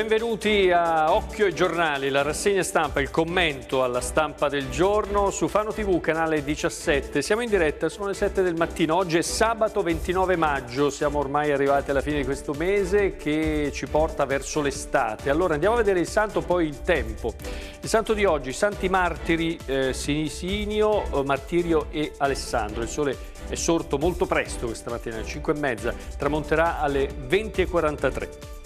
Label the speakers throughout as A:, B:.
A: Benvenuti a Occhio e Giornali, la rassegna stampa, il commento alla stampa del giorno su Fano TV, canale 17. Siamo in diretta, sono le 7 del mattino, oggi è sabato 29 maggio, siamo ormai arrivati alla fine di questo mese che ci porta verso l'estate. Allora andiamo a vedere il santo, poi il tempo. Il santo di oggi, Santi Martiri, eh, Sinisinio, eh, Martirio e Alessandro. Il sole è sorto molto presto questa mattina, alle 5 e mezza, tramonterà alle 20.43.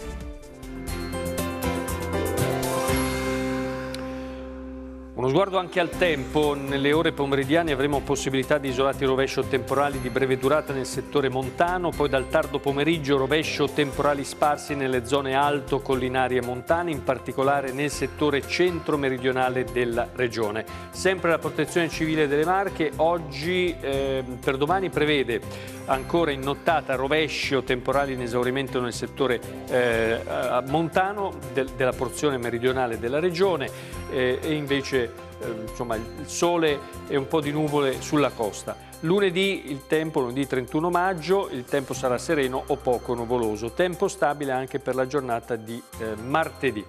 A: Uno sguardo anche al tempo, nelle ore pomeridiane avremo possibilità di isolati rovescio temporali di breve durata nel settore montano, poi dal tardo pomeriggio rovescio temporali sparsi nelle zone alto, collinari e montane, in particolare nel settore centro-meridionale della regione. Sempre la protezione civile delle Marche oggi eh, per domani prevede ancora in nottata rovescio temporali in esaurimento nel settore eh, montano del, della porzione meridionale della regione, eh, e invece eh, insomma, il sole e un po' di nuvole sulla costa. Lunedì il tempo, lunedì 31 maggio, il tempo sarà sereno o poco nuvoloso. Tempo stabile anche per la giornata di eh, martedì.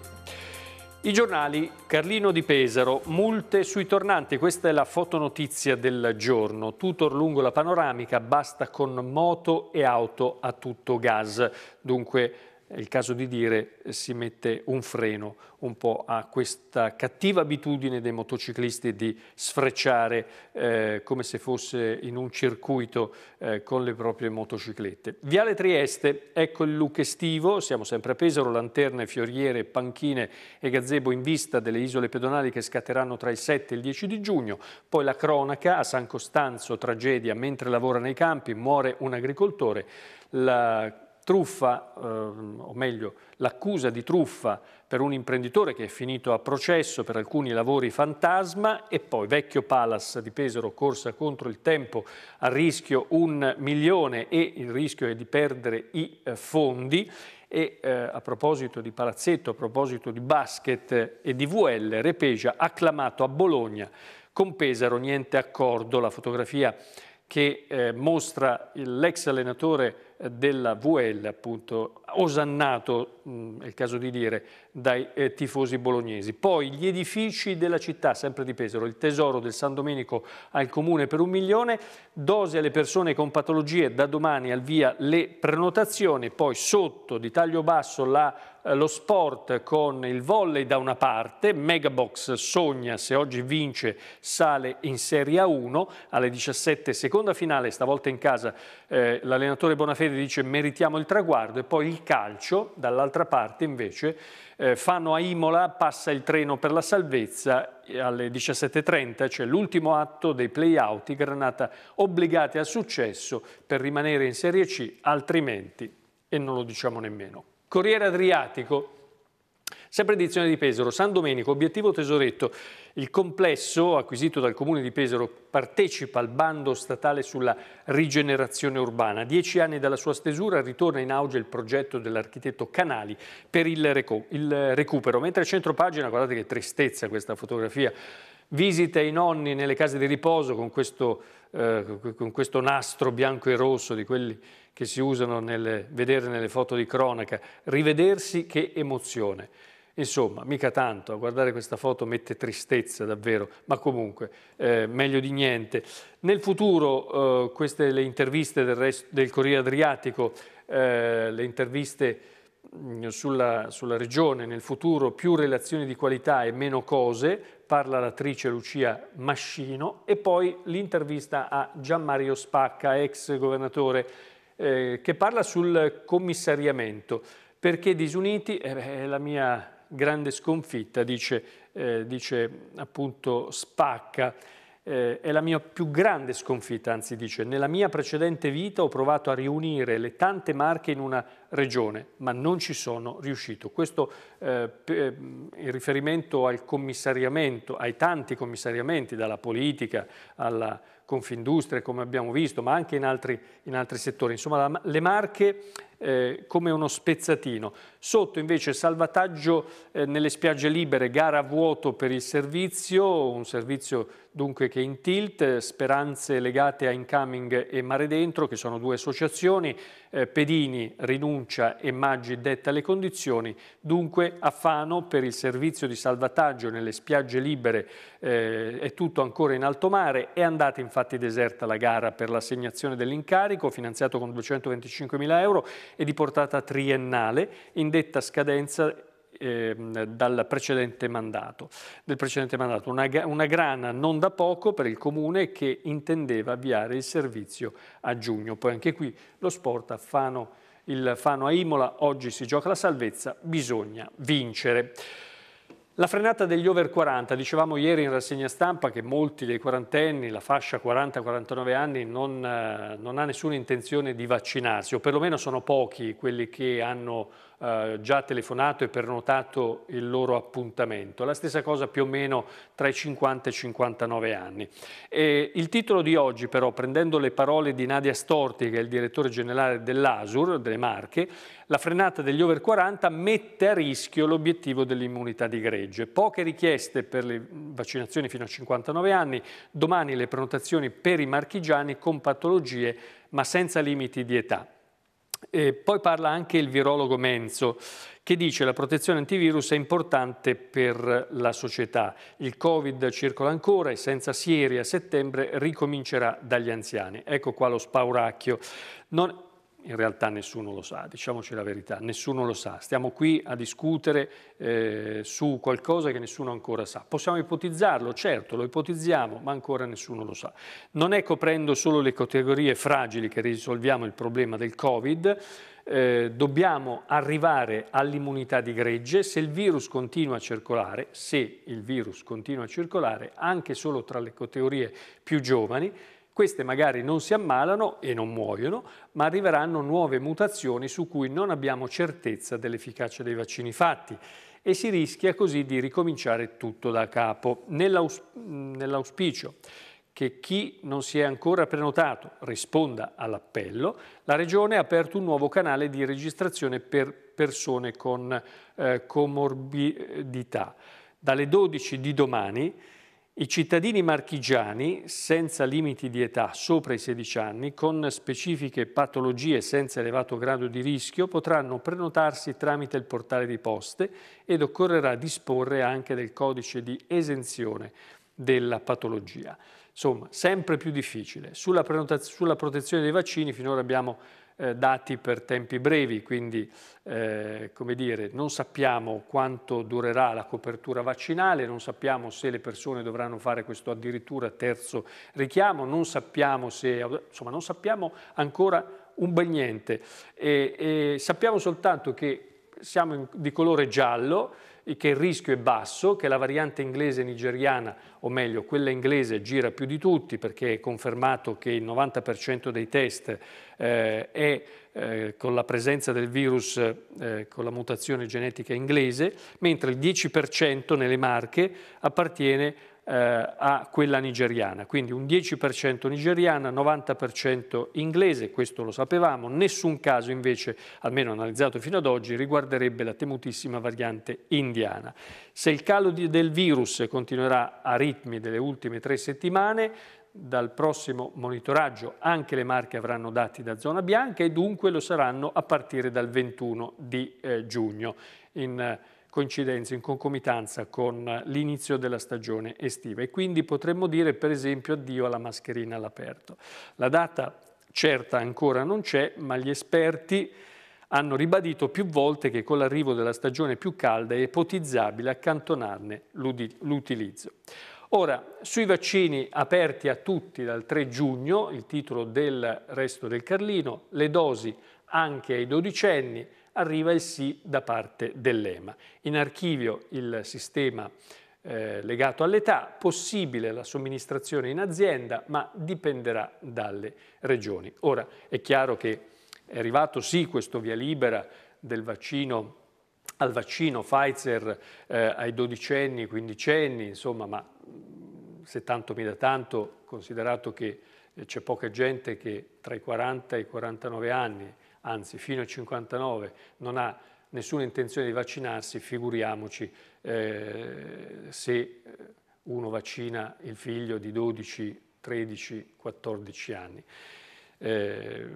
A: I giornali, Carlino di Pesaro, multe sui tornanti, questa è la fotonotizia del giorno. Tutor lungo la panoramica, basta con moto e auto a tutto gas. Dunque è il caso di dire, eh, si mette un freno un po' a questa cattiva abitudine dei motociclisti di sfrecciare eh, come se fosse in un circuito eh, con le proprie motociclette. Viale Trieste, ecco il look estivo, siamo sempre a Pesaro, lanterne, fioriere, panchine e gazebo in vista delle isole pedonali che scatteranno tra il 7 e il 10 di giugno, poi la cronaca a San Costanzo, tragedia, mentre lavora nei campi, muore un agricoltore, la truffa, eh, o meglio l'accusa di truffa per un imprenditore che è finito a processo per alcuni lavori fantasma e poi Vecchio Palace di Pesaro corsa contro il tempo a rischio un milione e il rischio è di perdere i eh, fondi e eh, a proposito di palazzetto, a proposito di basket e di VL, Repegia acclamato a Bologna con Pesaro niente accordo, la fotografia che eh, mostra l'ex allenatore della VL, appunto, osannato, è il caso di dire, dai eh, tifosi bolognesi. Poi gli edifici della città, sempre di Pesaro, il tesoro del San Domenico al comune per un milione, dose alle persone con patologie, da domani al via le prenotazioni, poi sotto di taglio basso la eh, lo sport con il volley da una parte, Megabox sogna se oggi vince sale in Serie A1, alle 17 seconda finale, stavolta in casa eh, l'allenatore Bonafede dice meritiamo il traguardo e poi il calcio dall'altra parte invece eh, Fano a Imola passa il treno per la salvezza alle 17.30 c'è cioè l'ultimo atto dei play-out, Granata obbligati al successo per rimanere in Serie C, altrimenti, e non lo diciamo nemmeno. Corriere Adriatico. Sempre edizione di Pesaro, San Domenico, obiettivo tesoretto. Il complesso acquisito dal Comune di Pesaro partecipa al bando statale sulla rigenerazione urbana. Dieci anni dalla sua stesura ritorna in auge il progetto dell'architetto Canali per il, recu il recupero. Mentre a pagina, guardate che tristezza questa fotografia, visite ai nonni nelle case di riposo con questo, eh, con questo nastro bianco e rosso di quelli che si usano nel vedere nelle foto di cronaca, rivedersi che emozione. Insomma, mica tanto, a guardare questa foto mette tristezza davvero, ma comunque eh, meglio di niente. Nel futuro eh, queste le interviste del, del Corriere Adriatico, eh, le interviste Mm, sulla, sulla, regione nel futuro più relazioni di qualità e meno cose, parla l'attrice Lucia Mascino e poi l'intervista a Gianmario Spacca, ex governatore, eh, che parla sul commissariamento, perché disuniti eh, è la mia grande sconfitta, dice, eh, dice appunto Spacca eh, è la mia più grande sconfitta, anzi dice, nella mia precedente vita ho provato a riunire le tante marche in una regione, ma non ci sono riuscito. Questo eh, mm, in riferimento al commissariamento, ai tanti commissariamenti, dalla politica alla Confindustria, come abbiamo visto, ma anche in altri, in altri settori. Insomma, la, le marche eh, come uno spezzatino. Sotto invece salvataggio eh, nelle spiagge libere, gara a vuoto per il servizio, un servizio dunque che è in tilt, eh, speranze legate a Incoming e Mare Dentro, che sono due associazioni, eh, Pedini rinuncia e Maggi detta le condizioni, dunque a Fano per il servizio di salvataggio nelle spiagge libere eh, è tutto ancora in alto mare, è andata infatti deserta la gara per l'assegnazione dell'incarico, finanziato con 225 mila euro e di portata triennale, in detta scadenza ehm, dal precedente mandato, del precedente mandato. Una, una, grana non da poco per il Comune che intendeva avviare il servizio a giugno. Poi anche qui lo sport a Fano, il Fano a Imola, oggi si gioca la salvezza, bisogna vincere. La frenata degli over 40, dicevamo ieri in rassegna stampa che molti dei quarantenni, la fascia 40-49 anni, non, eh, non, ha nessuna intenzione di vaccinarsi o perlomeno sono pochi quelli che hanno eh, già telefonato e prenotato il loro appuntamento. La stessa cosa più o meno tra i 50 e i 59 anni. E il titolo di oggi però, prendendo le parole di Nadia Storti, che è il direttore generale dell'ASUR, delle Marche, la frenata degli over 40 mette a rischio l'obiettivo dell'immunità di gregge. Poche richieste per le vaccinazioni fino a 59 anni, domani le prenotazioni per i marchigiani con patologie ma senza limiti di età. E poi parla anche il virologo Menzo che dice che la protezione antivirus è importante per la società. Il Covid circola ancora e senza sieri a settembre ricomincerà dagli anziani. Ecco qua lo spauracchio. Non in realtà nessuno lo sa, diciamoci la verità, nessuno lo sa. Stiamo qui a discutere eh, su qualcosa che nessuno ancora sa. Possiamo ipotizzarlo, certo, lo ipotizziamo, ma ancora nessuno lo sa. Non è coprendo solo le categorie fragili che risolviamo il problema del Covid, eh, dobbiamo arrivare all'immunità di gregge se il virus continua a circolare, se il virus continua a circolare anche solo tra le categorie più giovani, queste magari non si ammalano e non muoiono, ma arriveranno nuove mutazioni su cui non abbiamo certezza dell'efficacia dei vaccini fatti e si rischia così di ricominciare tutto da capo. Nell'aus- nell'auspicio che chi non si è ancora prenotato risponda all'appello, la Regione ha aperto un nuovo canale di registrazione per persone con eh, comorbidità. Dalle 12 di domani i cittadini marchigiani senza limiti di età sopra i 16 anni, con specifiche patologie senza elevato grado di rischio, potranno prenotarsi tramite il portale di poste ed occorrerà disporre anche del codice di esenzione della patologia. Insomma, sempre più difficile. Sulla, sulla protezione dei vaccini finora abbiamo eh, dati per tempi brevi, quindi eh, come dire, non sappiamo quanto durerà la copertura vaccinale, non sappiamo se le persone dovranno fare questo addirittura terzo richiamo, non sappiamo, se, insomma, non sappiamo ancora un bel niente. E, e sappiamo soltanto che siamo in, di colore giallo, che il rischio è basso, che la variante inglese nigeriana, o meglio quella inglese, gira più di tutti perché è confermato che il 90% dei test eh, è eh, con la presenza del virus eh, con la mutazione genetica inglese, mentre il 10% nelle marche appartiene eh, a quella nigeriana, quindi un 10% nigeriana, 90% inglese, questo lo sapevamo, nessun caso invece, almeno analizzato fino ad oggi, riguarderebbe la temutissima variante indiana. Se il calo di, del virus continuerà a ritmi delle ultime tre settimane, dal prossimo monitoraggio anche le marche avranno dati da zona bianca e dunque lo saranno a partire dal 21 di eh, giugno. In, coincidenza, in concomitanza con l'inizio della stagione estiva e quindi potremmo dire per esempio addio alla mascherina all'aperto. La data certa ancora non c'è, ma gli esperti hanno ribadito più volte che con l'arrivo della stagione più calda è ipotizzabile accantonarne l'utilizzo. Ora, sui vaccini aperti a tutti dal 3 giugno, il titolo del resto del Carlino, le dosi anche ai dodicenni, arriva il sì da parte dell'EMA. In archivio il sistema eh, legato all'età, possibile la somministrazione in azienda, ma dipenderà dalle regioni. Ora è chiaro che è arrivato sì questo via libera del vaccino al vaccino Pfizer eh, ai dodicenni, quindicenni, insomma, ma se tanto mi da tanto, considerato che eh, c'è poca gente che tra i 40 e i 49 anni anzi fino al 59 non ha nessuna intenzione di vaccinarsi, figuriamoci eh, se eh, uno vaccina il figlio di 12, 13, 14 anni. Eh,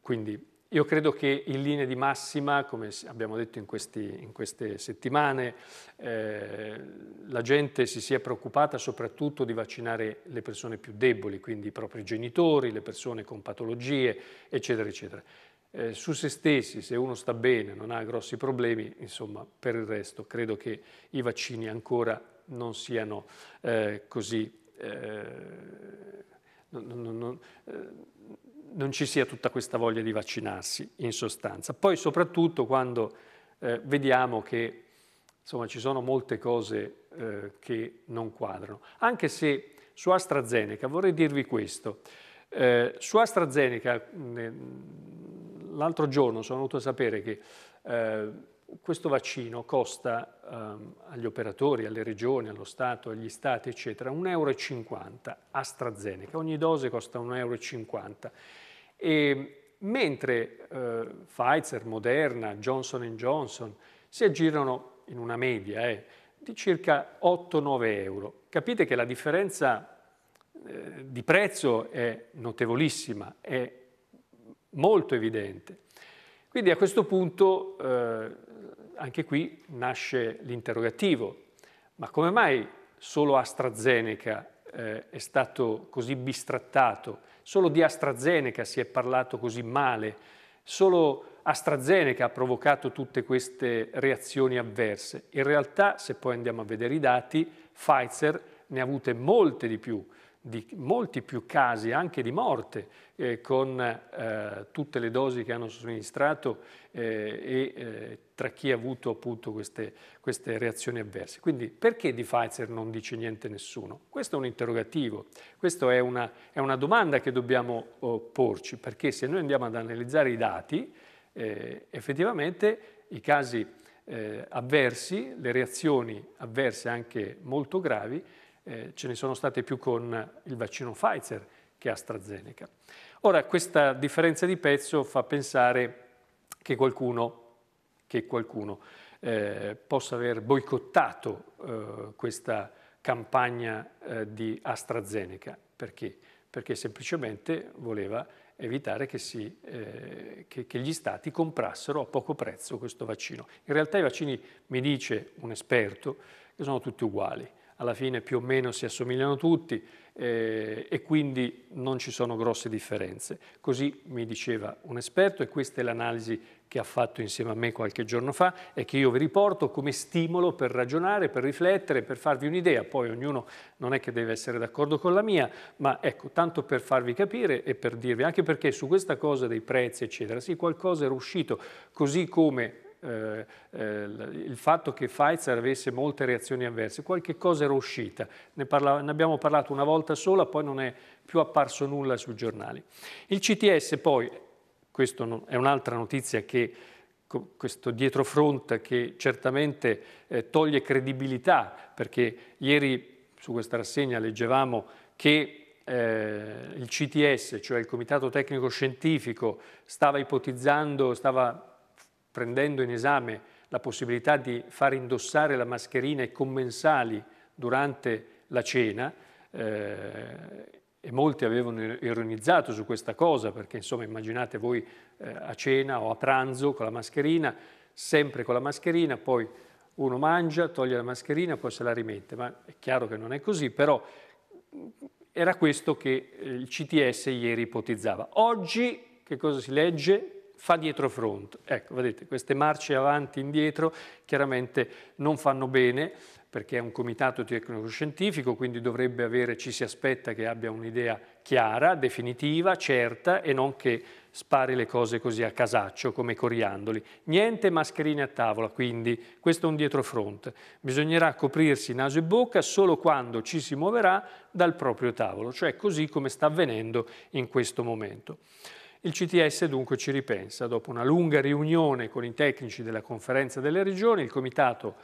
A: quindi io credo che in linea di massima, come abbiamo detto in, questi, in queste settimane, eh, la gente si sia preoccupata soprattutto di vaccinare le persone più deboli, quindi i propri genitori, le persone con patologie, eccetera, eccetera eh, su se stessi, se uno sta bene, non ha grossi problemi, insomma, per il resto credo che i vaccini ancora non siano eh, così... Eh, non, non, non, eh, non ci sia tutta questa voglia di vaccinarsi, in sostanza. Poi soprattutto quando eh, vediamo che insomma, ci sono molte cose eh, che non quadrano. Anche se su AstraZeneca vorrei dirvi questo. Eh, su AstraZeneca, l'altro giorno sono venuto a sapere che eh, questo vaccino costa eh, agli operatori, alle regioni, allo Stato, agli Stati, eccetera, 1,50 euro AstraZeneca. Ogni dose costa 1,50 euro. E, mentre eh, Pfizer, Moderna, Johnson Johnson si aggirano in una media eh, di circa 8-9 euro. Capite che la differenza eh, di prezzo è notevolissima, è molto evidente. Quindi a questo punto eh, anche qui nasce l'interrogativo, ma come mai solo AstraZeneca eh, è stato così bistrattato, solo di AstraZeneca si è parlato così male, solo AstraZeneca ha provocato tutte queste reazioni avverse. In realtà, se poi andiamo a vedere i dati, Pfizer ne ha avute molte di più, di molti più casi anche di morte eh, con eh, tutte le dosi che hanno somministrato eh, e eh, tra chi ha avuto appunto queste, queste, reazioni avverse. Quindi perché di Pfizer non dice niente nessuno? Questo è un interrogativo, questa è una, è una domanda che dobbiamo oh, porci perché se noi andiamo ad analizzare i dati eh, effettivamente i casi eh, avversi, le reazioni avverse anche molto gravi eh, ce ne sono state più con il vaccino Pfizer che AstraZeneca. Ora, questa differenza di pezzo fa pensare che qualcuno, che qualcuno eh, possa aver boicottato eh, questa campagna eh, di AstraZeneca. Perché? Perché semplicemente voleva evitare che, si, eh, che, che, gli stati comprassero a poco prezzo questo vaccino. In realtà i vaccini, mi dice un esperto, sono tutti uguali alla fine più o meno si assomigliano tutti eh, e quindi non ci sono grosse differenze. Così mi diceva un esperto e questa è l'analisi che ha fatto insieme a me qualche giorno fa e che io vi riporto come stimolo per ragionare, per riflettere, per farvi un'idea. Poi ognuno non è che deve essere d'accordo con la mia, ma ecco, tanto per farvi capire e per dirvi, anche perché su questa cosa dei prezzi, eccetera, sì, qualcosa era uscito, così come eh, eh, il fatto che Pfizer avesse molte reazioni avverse, qualche cosa era uscita, ne, parla, ne abbiamo parlato una volta sola, poi non è più apparso nulla sui giornali. Il CTS poi, questa è un'altra notizia che questo dietrofront che certamente eh, toglie credibilità, perché ieri su questa rassegna leggevamo che eh, il CTS, cioè il Comitato Tecnico Scientifico, stava ipotizzando, stava prendendo in esame la possibilità di far indossare la mascherina ai commensali durante la cena, eh, e molti avevano ironizzato su questa cosa, perché insomma immaginate voi eh, a cena o a pranzo con la mascherina, sempre con la mascherina, poi uno mangia, toglie la mascherina, poi se la rimette, ma è chiaro che non è così, però era questo che il CTS ieri ipotizzava. Oggi che cosa si legge? fa dietro front. Ecco, vedete, queste marce avanti e indietro chiaramente non fanno bene perché è un comitato tecnico-scientifico, quindi dovrebbe avere, ci si aspetta che abbia un'idea chiara, definitiva, certa e non che spari le cose così a casaccio come coriandoli. Niente mascherine a tavola, quindi questo è un dietrofront. Bisognerà coprirsi naso e bocca solo quando ci si muoverà dal proprio tavolo, cioè così come sta avvenendo in questo momento. Il CTS dunque ci ripensa. Dopo una lunga riunione con i tecnici della conferenza delle regioni, il Comitato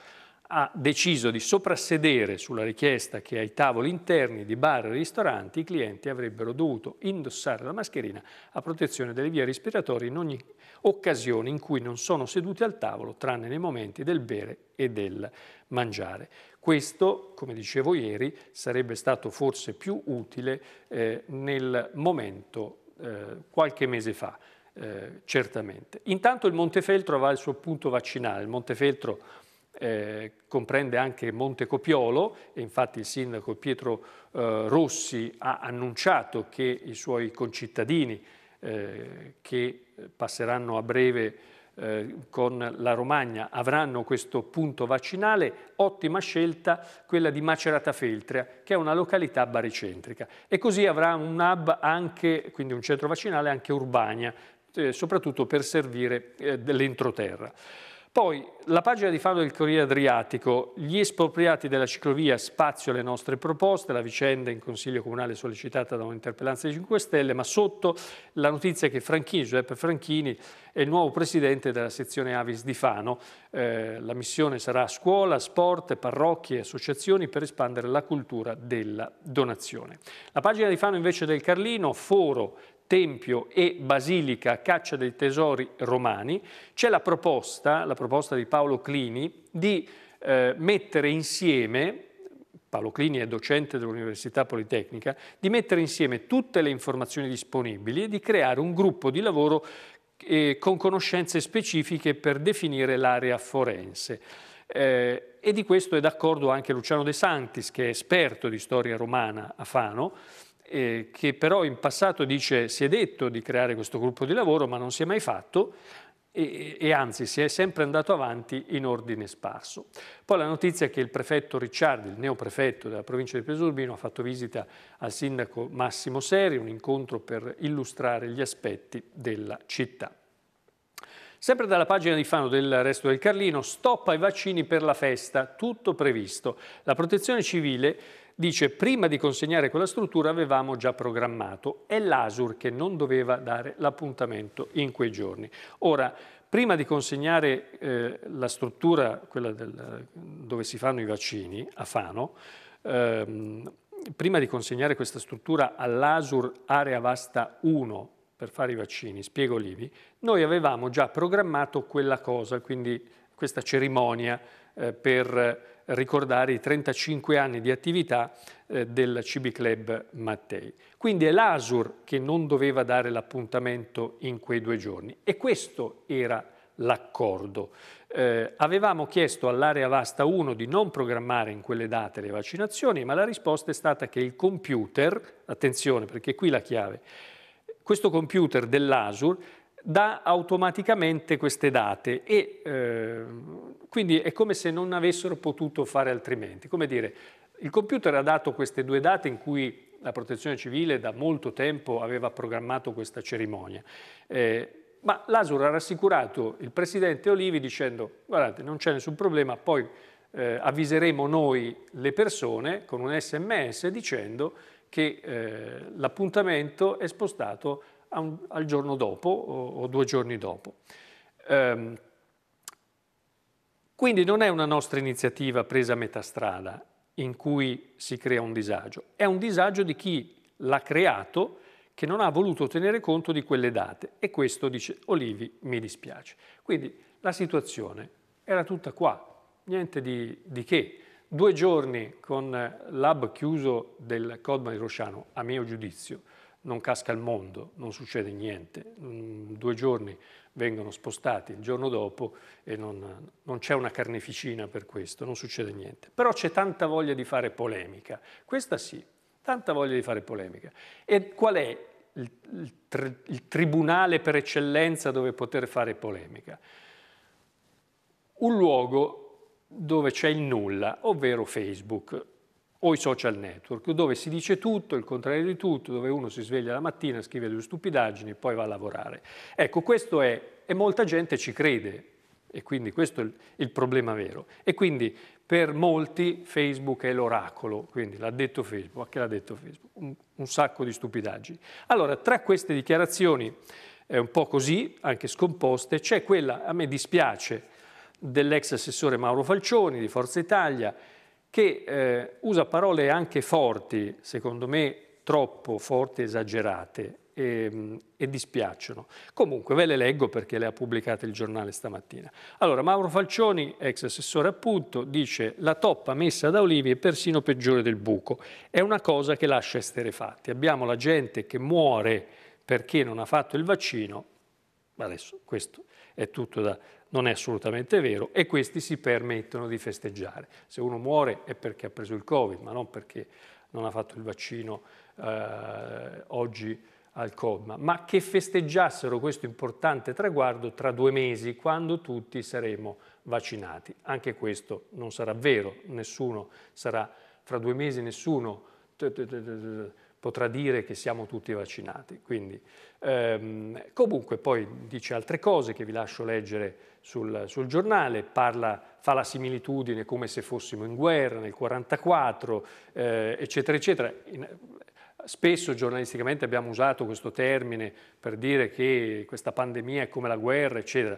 A: ha deciso di soprassedere sulla richiesta che ai tavoli interni di bar e ristoranti i clienti avrebbero dovuto indossare la mascherina a protezione delle vie respiratorie in ogni occasione in cui non sono seduti al tavolo, tranne nei momenti del bere e del mangiare. Questo, come dicevo ieri, sarebbe stato forse più utile eh, nel momento eh, qualche mese fa, eh, certamente. Intanto il Montefeltro va al suo punto vaccinale, il Montefeltro eh, comprende anche Monte Copiolo e infatti il sindaco Pietro eh, Rossi ha annunciato che i suoi concittadini eh, che passeranno a breve eh, con la Romagna avranno questo punto vaccinale, ottima scelta quella di Macerata Feltria, che è una località baricentrica. E così avrà un hub anche, quindi un centro vaccinale anche Urbania, eh, soprattutto per servire eh, dell'entroterra. Poi la pagina di Fano del Corriere Adriatico, gli espropriati della ciclovia, spazio alle nostre proposte, la vicenda in Consiglio Comunale sollecitata da un'interpellanza di 5 Stelle, ma sotto la notizia che Franchini, Giuseppe Franchini è il nuovo presidente della sezione Avis di Fano. Eh, la missione sarà scuola, sport, parrocchie, e associazioni per espandere la cultura della donazione. La pagina di Fano invece del Carlino, foro Tempio e Basilica Caccia dei Tesori Romani, c'è la proposta, la proposta di Paolo Clini, di eh, mettere insieme, Paolo Clini è docente dell'Università Politecnica, di mettere insieme tutte le informazioni disponibili e di creare un gruppo di lavoro eh, con conoscenze specifiche per definire l'area forense. Eh, e di questo è d'accordo anche Luciano De Santis, che è esperto di storia romana a Fano, eh, che però in passato dice si è detto di creare questo gruppo di lavoro ma non si è mai fatto e, e anzi si è sempre andato avanti in ordine sparso. Poi la notizia è che il prefetto Ricciardi, il neoprefetto della provincia di Pesurbino, ha fatto visita al sindaco Massimo Seri, un incontro per illustrare gli aspetti della città. Sempre dalla pagina di Fano del Resto del Carlino, stop ai vaccini per la festa, tutto previsto. La protezione civile dice prima di consegnare quella struttura avevamo già programmato, è l'ASUR che non doveva dare l'appuntamento in quei giorni. Ora, prima di consegnare eh, la struttura, quella del, dove si fanno i vaccini, a Fano, ehm, prima di consegnare questa struttura all'ASUR Area Vasta 1 per fare i vaccini, spiego Livi, noi avevamo già programmato quella cosa, quindi questa cerimonia eh, per ricordare i 35 anni di attività eh, del CB Club Mattei. Quindi è l'Asur che non doveva dare l'appuntamento in quei due giorni e questo era l'accordo. Eh, avevamo chiesto all'area vasta 1 di non programmare in quelle date le vaccinazioni, ma la risposta è stata che il computer, attenzione perché qui la chiave, questo computer dell'Asur dà automaticamente queste date e eh, quindi è come se non avessero potuto fare altrimenti. Come dire, il computer ha dato queste due date in cui la protezione civile da molto tempo aveva programmato questa cerimonia. Eh, ma l'Asur ha rassicurato il presidente Olivi dicendo guardate non c'è nessun problema, poi eh, avviseremo noi le persone con un sms dicendo che eh, l'appuntamento è spostato un, al giorno dopo o, o due giorni dopo. Ehm, quindi non è una nostra iniziativa presa a metà strada in cui si crea un disagio, è un disagio di chi l'ha creato che non ha voluto tenere conto di quelle date e questo dice Olivi mi dispiace. Quindi la situazione era tutta qua, niente di, di che. Due giorni con l'hub chiuso del Codman Rosciano, a mio giudizio, non casca il mondo, non succede niente. Mm, due giorni vengono spostati, il giorno dopo e non, non c'è una carneficina per questo, non succede niente. Però c'è tanta voglia di fare polemica, questa sì, tanta voglia di fare polemica. E qual è il, il, il tribunale per eccellenza dove poter fare polemica? Un luogo dove c'è il nulla, ovvero Facebook o i social network, dove si dice tutto, il contrario di tutto, dove uno si sveglia la mattina, scrive due stupidaggini e poi va a lavorare. Ecco, questo è, e molta gente ci crede, e quindi questo è il, il problema vero. E quindi per molti Facebook è l'oracolo, quindi l'ha detto Facebook, a che l'ha detto Facebook, un, un sacco di stupidaggini. Allora, tra queste dichiarazioni, eh, un po' così, anche scomposte, c'è quella, a me dispiace, dell'ex assessore Mauro Falcioni di Forza Italia, che eh, usa parole anche forti, secondo me troppo forti, esagerate e, ehm, e, dispiacciono. Comunque ve le leggo perché le ha pubblicate il giornale stamattina. Allora, Mauro Falcioni, ex assessore appunto, dice la toppa messa da Olivi è persino peggiore del buco. È una cosa che lascia esterefatti. Abbiamo la gente che muore perché non ha fatto il vaccino, ma adesso questo è tutto da, non è assolutamente vero e questi si permettono di festeggiare. Se uno muore è perché ha preso il Covid, ma non perché non ha fatto il vaccino eh, oggi al Codma, ma che festeggiassero questo importante traguardo tra due mesi, quando tutti saremo vaccinati. Anche questo non sarà vero, nessuno sarà, fra due mesi nessuno potrà dire che siamo tutti vaccinati. Quindi, ehm, comunque poi dice altre cose che vi lascio leggere sul, sul giornale, parla, fa la similitudine come se fossimo in guerra nel 1944, eh, eccetera, eccetera. In, Spesso giornalisticamente abbiamo usato questo termine per dire che questa pandemia è come la guerra, eccetera.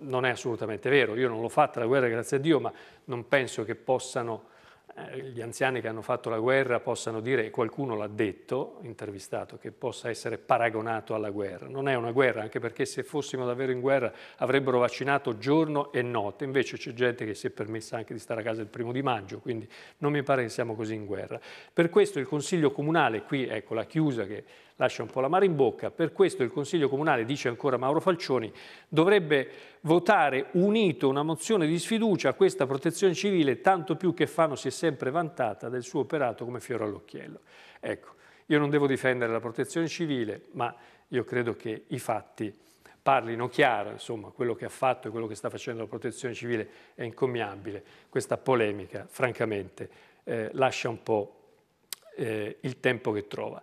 A: Non è assolutamente vero, io non l'ho fatta la guerra, grazie a Dio, ma non penso che possano eh, gli anziani che hanno fatto la guerra possano dire, e qualcuno l'ha detto, intervistato, che possa essere paragonato alla guerra. Non è una guerra, anche perché se fossimo davvero in guerra avrebbero vaccinato giorno e notte, invece c'è gente che si è permessa anche di stare a casa il primo di maggio, quindi non mi pare che siamo così in guerra. Per questo il Consiglio Comunale, qui ecco la chiusa che lascia un po' la mare in bocca. Per questo il Consiglio Comunale, dice ancora Mauro Falcioni, dovrebbe votare unito una mozione di sfiducia a questa protezione civile, tanto più che Fano si è sempre vantata del suo operato come fiore all'occhiello. Ecco, io non devo difendere la protezione civile, ma io credo che i fatti parlino chiaro, insomma, quello che ha fatto e quello che sta facendo la protezione civile è incommiabile. Questa polemica, francamente, eh, lascia un po' eh, il tempo che trova.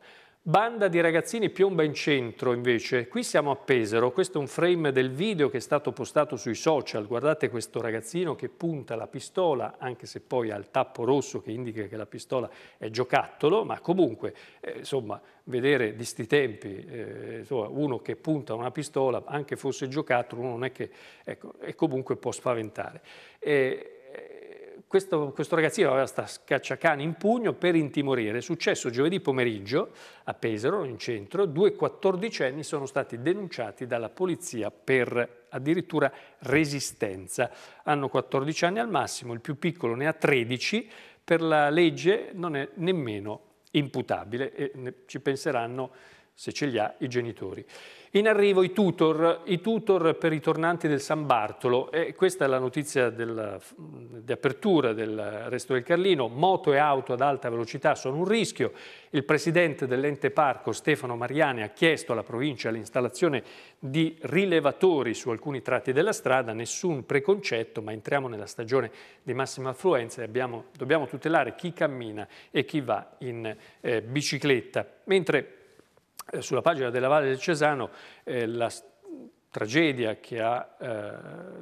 A: Banda di ragazzini piomba in centro invece, qui siamo a Pesaro, questo è un frame del video che è stato postato sui social, guardate questo ragazzino che punta la pistola, anche se poi ha il tappo rosso che indica che la pistola è giocattolo, ma comunque eh, insomma vedere di sti tempi eh, insomma, uno che punta una pistola, anche fosse giocattolo, non è che, ecco, e comunque può spaventare. Eh, questo, questo, ragazzino aveva sta scacciacane in pugno per intimorire. È successo giovedì pomeriggio a Pesaro, in centro, due quattordicenni sono stati denunciati dalla polizia per addirittura resistenza. Hanno 14 anni al massimo, il più piccolo ne ha 13, per la legge non è nemmeno imputabile e ci penseranno se ce li ha i genitori. In arrivo i tutor, i tutor per i tornanti del San Bartolo, e questa è la notizia del, di apertura del Resto del Carlino, moto e auto ad alta velocità sono un rischio, il presidente dell'ente parco Stefano Mariani ha chiesto alla provincia l'installazione di rilevatori su alcuni tratti della strada, nessun preconcetto, ma entriamo nella stagione di massima affluenza e abbiamo, dobbiamo tutelare chi cammina e chi va in eh, bicicletta. Mentre eh, sulla pagina della Valle del Cesano eh, la tragedia che ha eh,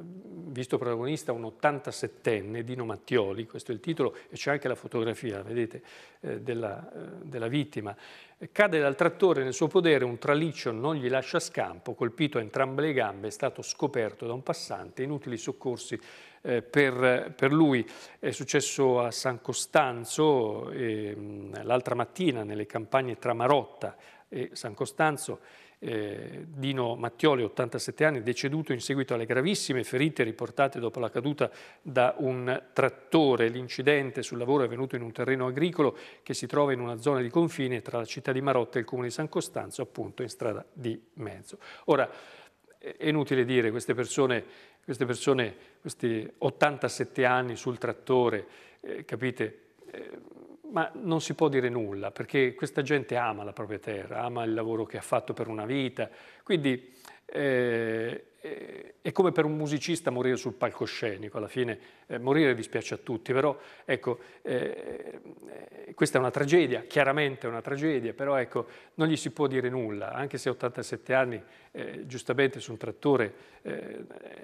A: visto protagonista un 87enne, Dino Mattioli, questo è il titolo e c'è anche la fotografia, vedete, eh, della, eh, della, vittima. Cade dal trattore nel suo podere, un traliccio non gli lascia scampo, colpito a entrambe le gambe, è stato scoperto da un passante, inutili soccorsi eh, per, per, lui. È successo a San Costanzo ehm, l'altra mattina nelle campagne Tramarotta, e San Costanzo, eh, Dino Mattioli, 87 anni, deceduto in seguito alle gravissime ferite riportate dopo la caduta da un trattore. L'incidente sul lavoro è avvenuto in un terreno agricolo che si trova in una zona di confine tra la città di Marotta e il comune di San Costanzo, appunto in strada di mezzo. Ora, è inutile dire, queste persone, queste persone questi 87 anni sul trattore, eh, capite, eh, ma non si può dire nulla, perché questa gente ama la propria terra, ama il lavoro che ha fatto per una vita, quindi eh, eh, è come per un musicista morire sul palcoscenico, alla fine eh, morire dispiace a tutti, però ecco, eh, eh, questa è una tragedia, chiaramente è una tragedia, però ecco, non gli si può dire nulla, anche se a 87 anni giustamente su un trattore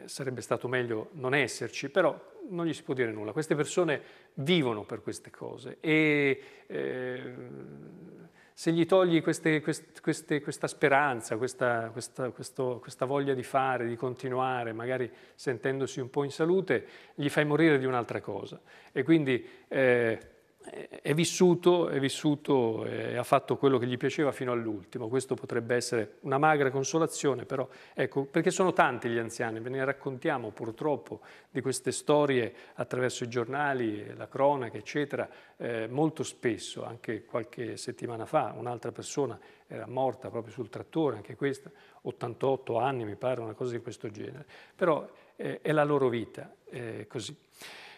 A: sarebbe stato meglio non esserci, però non gli si può dire nulla, queste persone vivono per queste cose e se gli togli queste, quest, queste, questa speranza, questa, questa, questo, questa, voglia di fare, di continuare, magari sentendosi un po' in salute, gli fai morire di un'altra cosa. E quindi eh, è vissuto, è vissuto e ha fatto quello che gli piaceva fino all'ultimo. Questo potrebbe essere una magra consolazione, però ecco, perché sono tanti gli anziani, ve ne raccontiamo purtroppo di queste storie attraverso i giornali, la cronaca, eccetera, eh, molto spesso, anche qualche settimana fa un'altra persona era morta proprio sul trattore, anche questa, 88 anni mi pare, una cosa di questo genere. Però eh, è la loro vita, eh, così.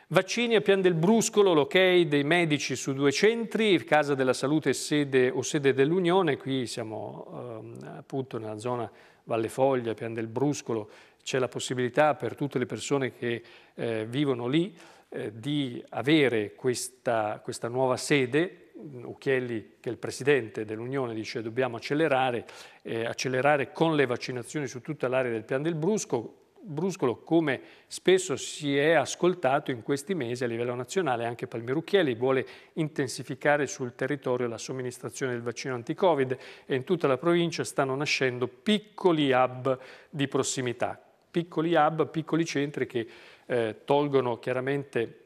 A: Vaccini a Pian del Bruscolo, l'ok dei medici su due centri, Casa della Salute sede, o sede dell'Unione, qui siamo eh, appunto nella zona Valle Foglia, Pian del Bruscolo, c'è la possibilità per tutte le persone che eh, vivono lì eh, di avere questa, questa nuova sede Ucchielli, che è il presidente dell'Unione, dice dobbiamo accelerare, eh, accelerare con le vaccinazioni su tutta l'area del Pian del Brusco, Bruscolo, come spesso si è ascoltato in questi mesi a livello nazionale, anche Palmiero Chieli vuole intensificare sul territorio la somministrazione del vaccino anti-Covid e in tutta la provincia stanno nascendo piccoli hub di prossimità, piccoli hub, piccoli centri che eh, tolgono chiaramente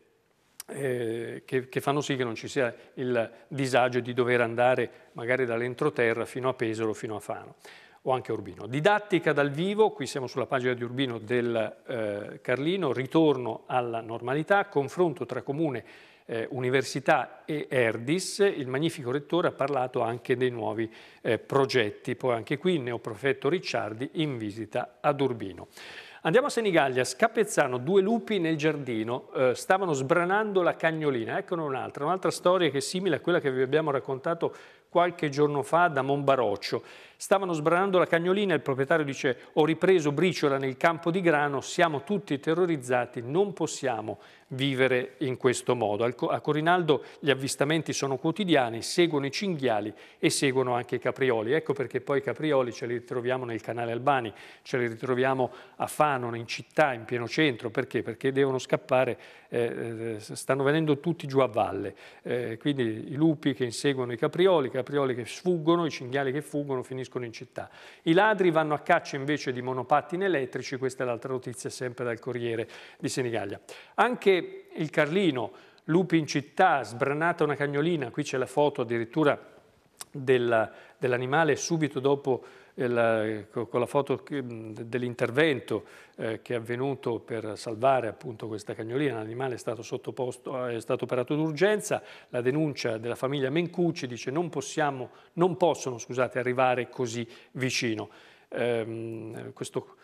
A: eh, che, che, fanno sì che non ci sia il disagio di dover andare magari dall'entroterra fino a Pesaro, fino a Fano o anche Urbino. Didattica dal vivo, qui siamo sulla pagina di Urbino del eh, Carlino, ritorno alla normalità, confronto tra comune, eh, università e Erdis, il magnifico rettore ha parlato anche dei nuovi eh, progetti, poi anche qui il neoprofetto Ricciardi in visita ad Urbino. Andiamo a Senigallia, Scapezzano, due lupi nel giardino, eh, stavano sbranando la cagnolina, eccone un'altra, un'altra storia che è simile a quella che vi abbiamo raccontato qualche giorno fa da Monbaroccio. Stavano sbranando la cagnolina e il proprietario dice ho ripreso briciola nel campo di grano, siamo tutti terrorizzati, non possiamo vivere in questo modo. A Corinaldo gli avvistamenti sono quotidiani, seguono i cinghiali e seguono anche i caprioli. Ecco perché poi i caprioli ce li ritroviamo nel canale Albani, ce li ritroviamo a Fano, in città, in pieno centro. Perché? Perché devono scappare, eh, eh, stanno venendo tutti giù a valle. Eh, quindi i lupi che inseguono i caprioli, i caprioli che sfuggono, i cinghiali che fuggono finiscono fuoriescono in città. I ladri vanno a caccia invece di monopattini elettrici, questa è l'altra notizia sempre dal Corriere di Senigallia. Anche il Carlino, lupi in città, sbranata una cagnolina, qui c'è la foto addirittura del, dell'animale subito dopo il, eh, con la foto dell'intervento eh, che è avvenuto per salvare appunto questa cagnolina, l'animale è stato sottoposto, eh, è stato operato d'urgenza, la denuncia della famiglia Mencucci dice non, possiamo, non possono scusate, arrivare così vicino. Ehm, eh, questo,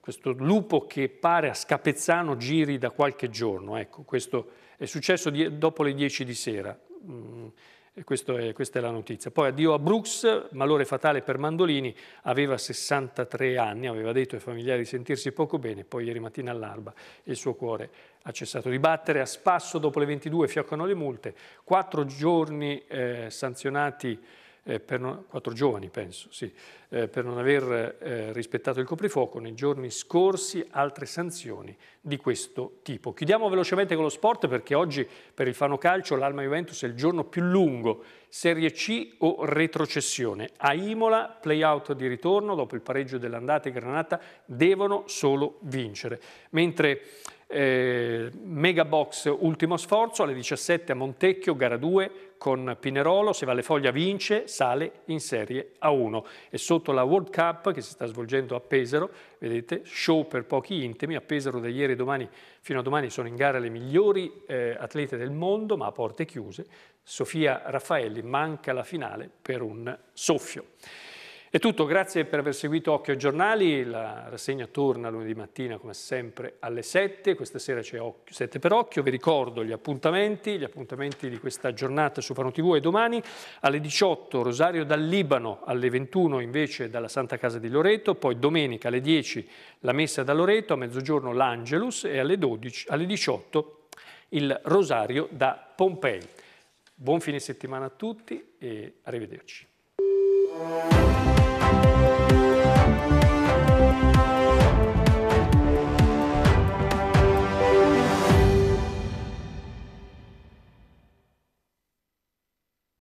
A: questo lupo che pare a Scapezzano giri da qualche giorno. Ecco, questo è successo dopo le 10 di sera. Mm, è, questa è la notizia. Poi addio a Brooks, malore fatale per Mandolini, aveva 63 anni, aveva detto ai familiari di sentirsi poco bene, poi ieri mattina all'alba il suo cuore ha cessato di battere. A spasso dopo le 22 fioccano le multe, quattro giorni eh, sanzionati eh, non, quattro giovani penso, sì, eh, per non aver eh, rispettato il coprifuoco nei giorni scorsi altre sanzioni di questo tipo. Chiudiamo velocemente con lo sport perché oggi per il Fano Calcio l'Alma Juventus è il giorno più lungo, Serie C o retrocessione. A Imola, playout di ritorno, dopo il pareggio dell'andata e Granata, devono solo vincere. Mentre eh, Megabox ultimo sforzo alle 17 a Montecchio, gara 2 con Pinerolo, se Valle Foglia vince sale in Serie A1 e sotto la World Cup che si sta svolgendo a Pesaro, vedete, show per pochi intimi, a Pesaro da ieri e domani fino a domani sono in gara le migliori eh, atlete del mondo ma a porte chiuse, Sofia Raffaelli manca la finale per un soffio. È tutto, grazie per aver seguito Occhio ai Giornali, la rassegna torna lunedì mattina come sempre alle 7, questa sera c'è 7 per Occhio, vi ricordo gli appuntamenti, gli appuntamenti di questa giornata su Fano TV e domani alle 18 Rosario dal Libano, alle 21 invece dalla Santa Casa di Loreto, poi domenica alle 10 la messa da Loreto, a mezzogiorno l'Angelus e alle, 12, alle 18 il Rosario da Pompei. Buon fine settimana a tutti e arrivederci. Música